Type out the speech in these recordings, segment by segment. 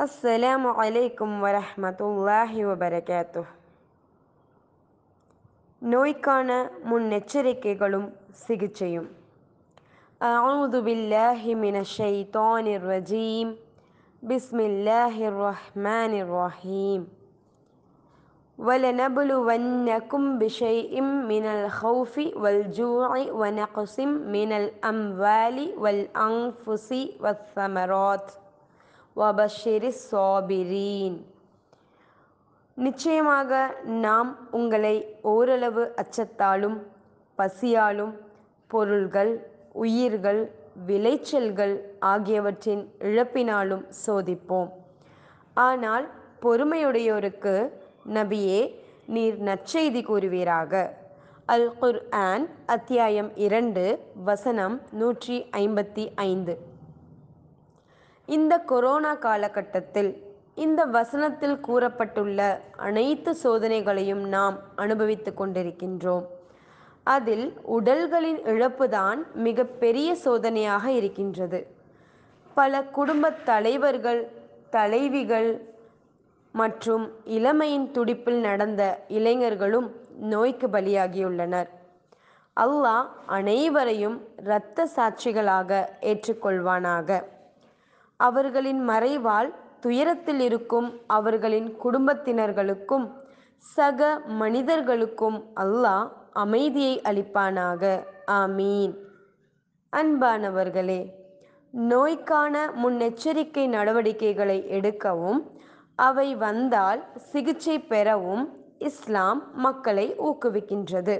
السلام عليكم ورحمة الله وبركاته من نتشرك قلوم சிகிச்சையும் أعوذ بالله من الشيطان الرجيم بسم الله الرحمن الرحيم ولنبلونكم بشيء من الخوف والجوع ونقص من الأموال والأنفس والثمرات வபஷிரி சோபிரின் நிச்சயமாக நாம் உங்களை ஓரளவு அச்சத்தாலும் பசியாலும் பொருள்கள் உயிர்கள் விளைச்சல்கள் ஆகியவற்றின் இழப்பினாலும் சோதிப்போம் ஆனால் பொறுமையுடையோருக்கு நபியே நீர் நற்செய்தி கூறுவீராக அல் குர் ஆன் அத்தியாயம் இரண்டு வசனம் நூற்றி ஐம்பத்தி ஐந்து இந்த கொரோனா காலகட்டத்தில் இந்த வசனத்தில் கூறப்பட்டுள்ள அனைத்து சோதனைகளையும் நாம் அனுபவித்து கொண்டிருக்கின்றோம் அதில் உடல்களின் இழப்புதான் மிகப்பெரிய சோதனையாக இருக்கின்றது பல குடும்பத் தலைவர்கள் தலைவிகள் மற்றும் இளமையின் துடிப்பில் நடந்த இளைஞர்களும் நோய்க்கு பலியாகியுள்ளனர் அல்லாஹ் அனைவரையும் இரத்த சாட்சிகளாக ஏற்றுக்கொள்வானாக அவர்களின் மறைவால் துயரத்தில் இருக்கும் அவர்களின் குடும்பத்தினர்களுக்கும் சக மனிதர்களுக்கும் அல்லாஹ் அமைதியை அளிப்பானாக ஆமீன் அன்பானவர்களே நோய்க்கான முன்னெச்சரிக்கை நடவடிக்கைகளை எடுக்கவும் அவை வந்தால் சிகிச்சை பெறவும் இஸ்லாம் மக்களை ஊக்குவிக்கின்றது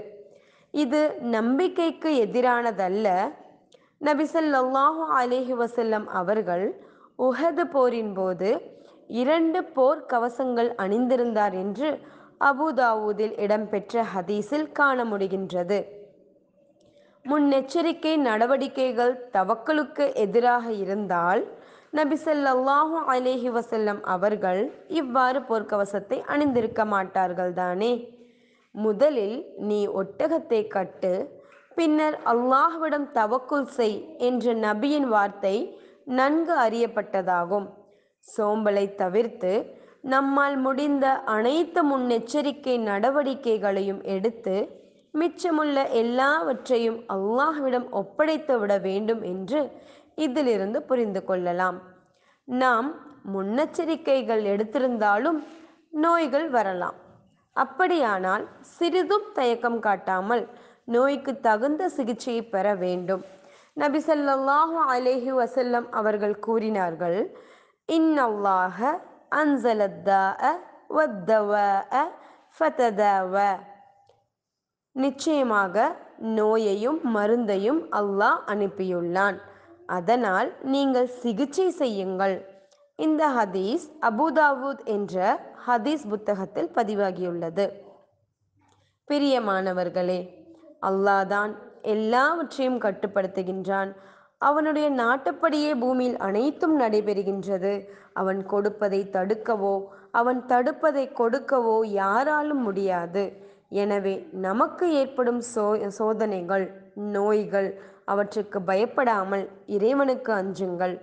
இது நம்பிக்கைக்கு எதிரானதல்ல நபிசல்லாஹு அலேஹி வசல்லம் அவர்கள் உஹது போரின் போது இரண்டு போர் கவசங்கள் அணிந்திருந்தார் என்று அபுதாவூதில் இடம்பெற்ற ஹதீஸில் காண முடிகின்றது முன்னெச்சரிக்கை நடவடிக்கைகள் தவக்களுக்கு எதிராக இருந்தால் நபி சொல்லாஹு அலேஹி வசல்லம் அவர்கள் இவ்வாறு போர்க்கவசத்தை அணிந்திருக்க மாட்டார்கள் தானே முதலில் நீ ஒட்டகத்தை கட்டு பின்னர் அல்லாஹ்விடம் தவக்குல் செய் என்ற நபியின் வார்த்தை நன்கு அறியப்பட்டதாகும் சோம்பலை தவிர்த்து நம்மால் முடிந்த அனைத்து முன்னெச்சரிக்கை நடவடிக்கைகளையும் எடுத்து மிச்சமுள்ள எல்லாவற்றையும் அல்லாஹ்விடம் ஒப்படைத்து விட வேண்டும் என்று இதிலிருந்து புரிந்து கொள்ளலாம் நாம் முன்னெச்சரிக்கைகள் எடுத்திருந்தாலும் நோய்கள் வரலாம் அப்படியானால் சிறிதும் தயக்கம் காட்டாமல் நோய்க்கு தகுந்த சிகிச்சையை பெற வேண்டும் நபி சல்லாஹு அலேஹி வசல்லம் அவர்கள் கூறினார்கள் இன்னல்லாஹ அன்சலத்தவ நிச்சயமாக நோயையும் மருந்தையும் அல்லாஹ் அனுப்பியுள்ளான் அதனால் நீங்கள் சிகிச்சை செய்யுங்கள் இந்த ஹதீஸ் அபுதாவூத் என்ற ஹதீஸ் புத்தகத்தில் பதிவாகியுள்ளது பிரியமானவர்களே அல்லாதான் எல்லாவற்றையும் கட்டுப்படுத்துகின்றான் அவனுடைய நாட்டப்படியே பூமியில் அனைத்தும் நடைபெறுகின்றது அவன் கொடுப்பதை தடுக்கவோ அவன் தடுப்பதை கொடுக்கவோ யாராலும் முடியாது எனவே நமக்கு ஏற்படும் சோ சோதனைகள் நோய்கள் அவற்றுக்கு பயப்படாமல் இறைவனுக்கு அஞ்சுங்கள்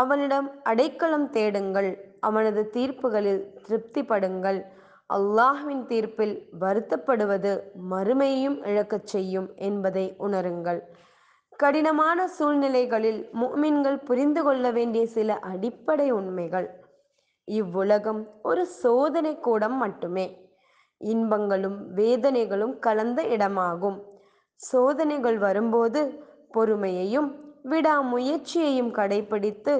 அவனிடம் அடைக்கலம் தேடுங்கள் அவனது தீர்ப்புகளில் திருப்திப்படுங்கள் அல்லாஹ்வின் தீர்ப்பில் வருத்தப்படுவது மறுமையையும் இழக்கச் செய்யும் என்பதை உணருங்கள் கடினமான சூழ்நிலைகளில் முக்மின்கள் புரிந்து கொள்ள வேண்டிய சில அடிப்படை உண்மைகள் இவ்வுலகம் ஒரு சோதனை கூடம் மட்டுமே இன்பங்களும் வேதனைகளும் கலந்த இடமாகும் சோதனைகள் வரும்போது பொறுமையையும் விடாமுயற்சியையும் கடைபிடித்து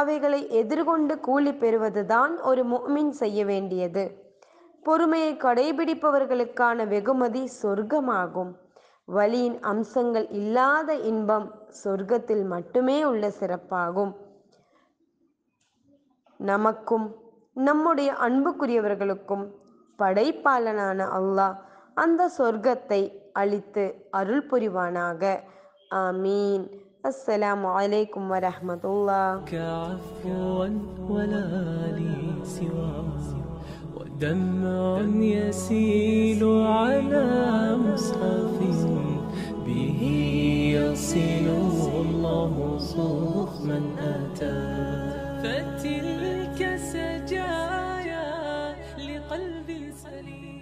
அவைகளை எதிர்கொண்டு கூலி பெறுவதுதான் ஒரு முக்மின் செய்ய வேண்டியது பொறுமையை கடைபிடிப்பவர்களுக்கான வெகுமதி சொர்க்கமாகும் வழியின் அம்சங்கள் இல்லாத இன்பம் சொர்க்கத்தில் மட்டுமே உள்ள சிறப்பாகும் நமக்கும் நம்முடைய அன்புக்குரியவர்களுக்கும் படைப்பாளனான அல்லாஹ் அந்த சொர்க்கத்தை அளித்து அருள் புரிவானாக ஆமீன் அஸ்ஸலாம் عليكم ورحمة دمع يسيل على مصحف به يصل الله صوخ من أتى فتلك سجايا لقلب سليم